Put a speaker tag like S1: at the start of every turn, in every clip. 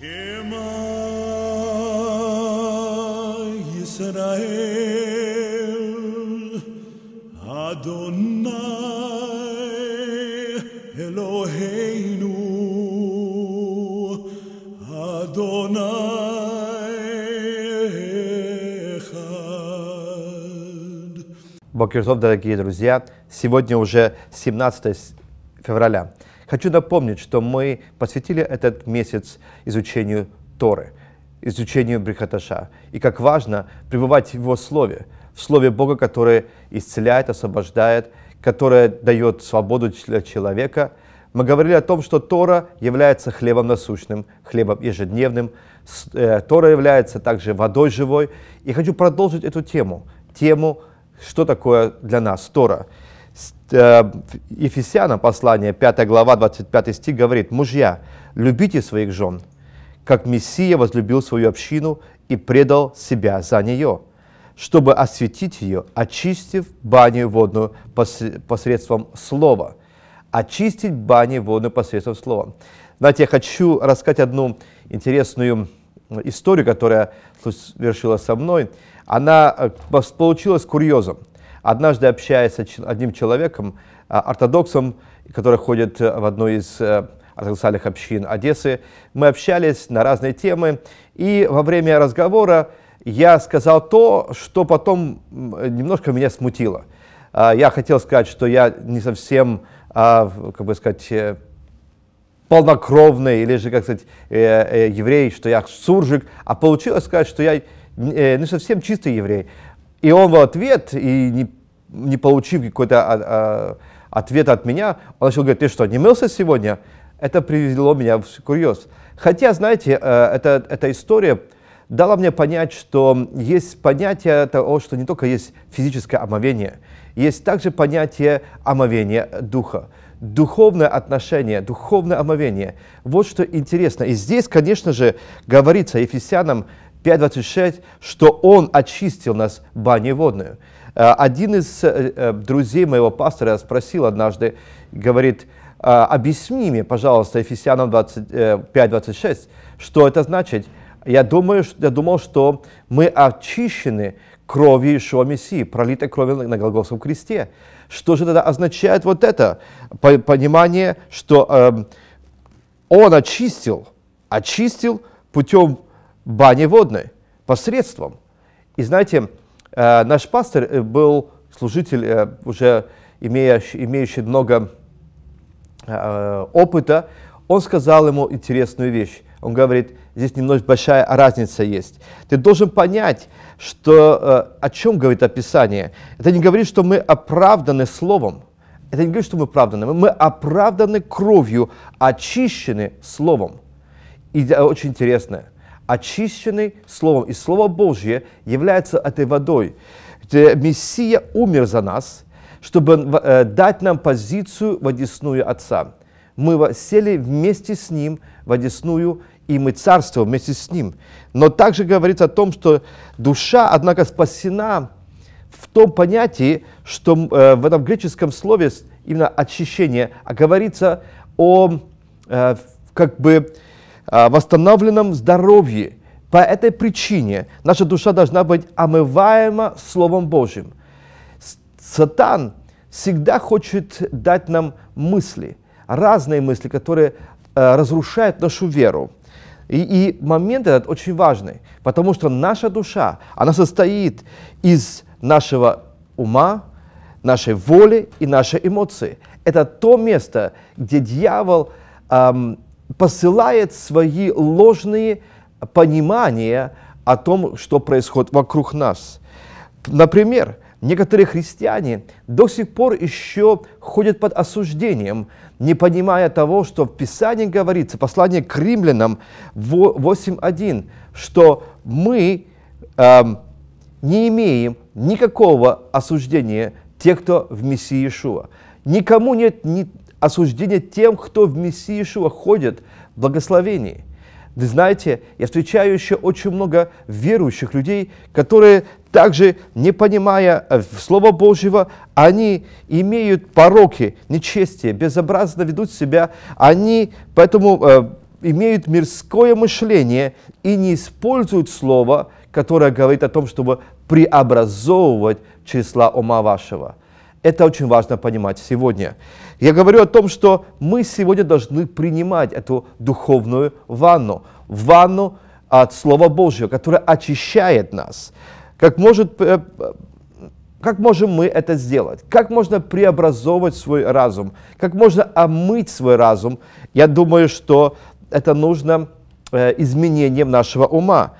S1: Бокертов, дорогие друзья. Сегодня уже 17 февраля. Хочу напомнить, что мы посвятили этот месяц изучению Торы, изучению Брихаташа, и как важно пребывать в Его Слове, в Слове Бога, которое исцеляет, освобождает, которое дает свободу для человека. Мы говорили о том, что Тора является хлебом насущным, хлебом ежедневным, э, Тора является также водой живой. И хочу продолжить эту тему, тему, что такое для нас Тора. Э, Ефесянам послание, 5 глава, 25 стих говорит, «Мужья, любите своих жен, как Мессия возлюбил свою общину и предал себя за нее, чтобы осветить ее, очистив баню водную посредством слова». Очистить баню водную посредством слова. Знаете, я хочу рассказать одну интересную историю, которая совершилась со мной. Она э, получилась курьезом. Однажды, общаясь с одним человеком, а, ортодоксом, который ходит э, в одну из э, ортодоксальных общин Одессы, мы общались на разные темы, и во время разговора я сказал то, что потом немножко меня смутило. А, я хотел сказать, что я не совсем, а, как бы сказать, э, полнокровный, или же, как сказать, еврей, что я суржик, а получилось сказать, что я не совсем чистый еврей. И он в ответ, и не не получив какой-то а, а, ответ от меня, он начал говорить, ты что, не мылся сегодня? Это привело меня в курьез. Хотя, знаете, э, эта, эта история дала мне понять, что есть понятие того, что не только есть физическое омовение, есть также понятие омовения духа духовное отношение, духовное омовение. Вот что интересно. И здесь, конечно же, говорится Ефесянам 5.26, что Он очистил нас баней водную. Э, один из э, э, друзей моего пастора спросил однажды, говорит, объясни мне, пожалуйста, Ефесянам 5.26, что это значит. Я, думаю, я думал, что мы очищены кровью Ишуа Мессии, пролитой кровью на Голгофском кресте. Что же тогда означает вот это понимание, что э, Он очистил, очистил путем бане водной, посредством. И знаете, э, наш пастор э, был служитель, э, уже имеющий, имеющий много опыта, он сказал ему интересную вещь. Он говорит, здесь немножко большая разница есть. Ты должен понять, что, о чем говорит описание. Это не говорит, что мы оправданы словом. Это не говорит, что мы оправданы. Мы оправданы кровью, очищены словом. И очень интересно – очищенный Словом. И Слово Божье является этой водой. Мессия умер за нас, чтобы э, дать нам позицию в одесную Отца. Мы сели вместе с Ним в одесную, и мы царство вместе с Ним. Но также говорится о том, что душа, однако, спасена в том понятии, что э, в этом греческом слове именно очищение, а говорится о э, как бы а, восстановленном здоровье. По этой причине наша душа должна быть омываема Словом Божьим. Сатан всегда хочет дать нам мысли, разные мысли, которые а, разрушают нашу веру. И, и момент этот очень важный, потому что наша душа, она состоит из нашего ума, нашей воли и нашей эмоции. Это то место, где дьявол эм, посылает свои ложные понимания о том, что происходит вокруг нас. Например, некоторые христиане до сих пор еще ходят под осуждением, не понимая того, что в Писании говорится, послание к римлянам 8.1, что мы э, не имеем никакого осуждения тех, кто в Мессии Иешуа. Никому нет ни, осуждение тем, кто в Мессии Ишуа ходит, благословение. Вы знаете, я встречаю еще очень много верующих людей, которые также, не понимая э, Слова Божьего, они имеют пороки, нечестие, безобразно ведут себя, они поэтому э, имеют мирское мышление и не используют Слово, которое говорит о том, чтобы преобразовывать числа ума вашего. Это очень важно понимать сегодня. Я говорю о том, что мы сегодня должны принимать эту духовную ванну, ванну от Слова Божьего, которая очищает нас. Как, может, э, э, как можем мы это сделать? Как можно преобразовывать свой разум? Как можно омыть свой разум? Я думаю, что это нужно э, изменением нашего ума.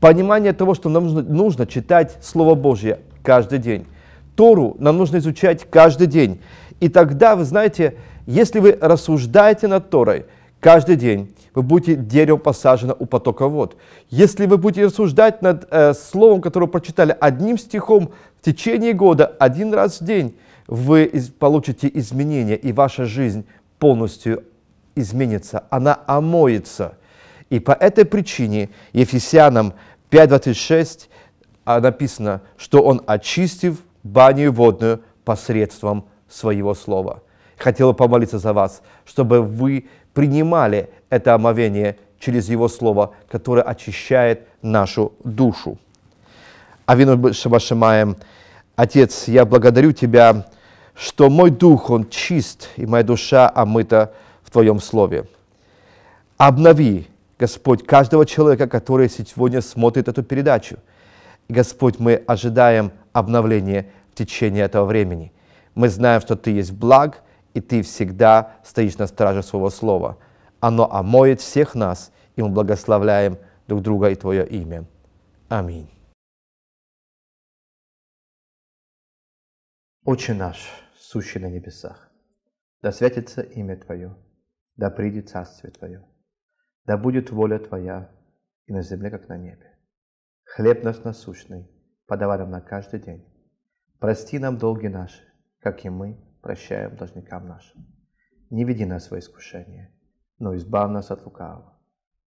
S1: Понимание того, что нам нужно, нужно читать Слово Божье каждый день. Тору нам нужно изучать каждый день. И тогда, вы знаете, если вы рассуждаете над Торой каждый день, вы будете деревом посажено у потока вод. Если вы будете рассуждать над э, словом, которое прочитали одним стихом в течение года, один раз в день, вы из, получите изменения, и ваша жизнь полностью изменится, она омоется. И по этой причине Ефесянам 5.26 а, написано, что он очистив баню водную посредством своего слова. Хотела помолиться за вас, чтобы вы принимали это омовение через его слово, которое очищает нашу душу. Авину Шабашимаем, Отец, я благодарю Тебя, что мой дух, он чист, и моя душа омыта в Твоем Слове. Обнови, Господь, каждого человека, который сегодня смотрит эту передачу. Господь, мы ожидаем обновления в течение этого времени. Мы знаем, что Ты есть благ, и Ты всегда стоишь на страже Своего Слова. Оно омоет всех нас, и мы благословляем друг друга и Твое имя. Аминь. Отче наш, сущий на небесах, да святится имя Твое, да придет Царствие Твое, да будет воля Твоя и на земле, как на небе. Хлеб наш насущный, подавай нам на каждый день. Прости нам долги наши, как и мы прощаем должникам нашим. Не веди нас во искушение, но избав нас от лукавого.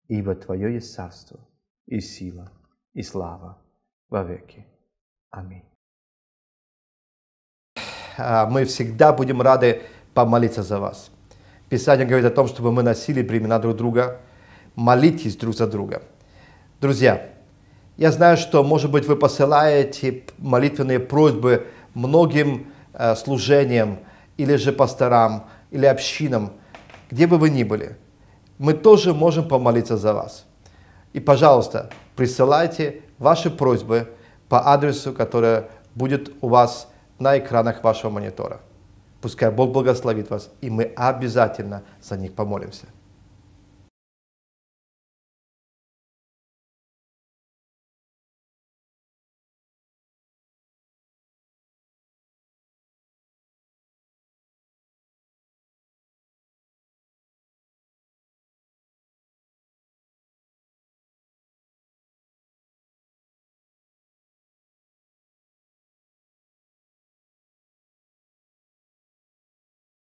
S1: Ибо Твое есть царство, и сила, и слава во веки. Аминь. А, мы всегда будем рады помолиться за вас. Писание говорит о том, чтобы мы носили бремена друг друга, молитесь друг за друга. Друзья, я знаю, что, может быть, вы посылаете молитвенные просьбы многим Э, служением, или же пасторам, или общинам, где бы вы ни были, мы тоже можем помолиться за вас. И, пожалуйста, присылайте ваши просьбы по адресу, который будет у вас на экранах вашего монитора. Пускай Бог благословит вас, и мы обязательно за них помолимся.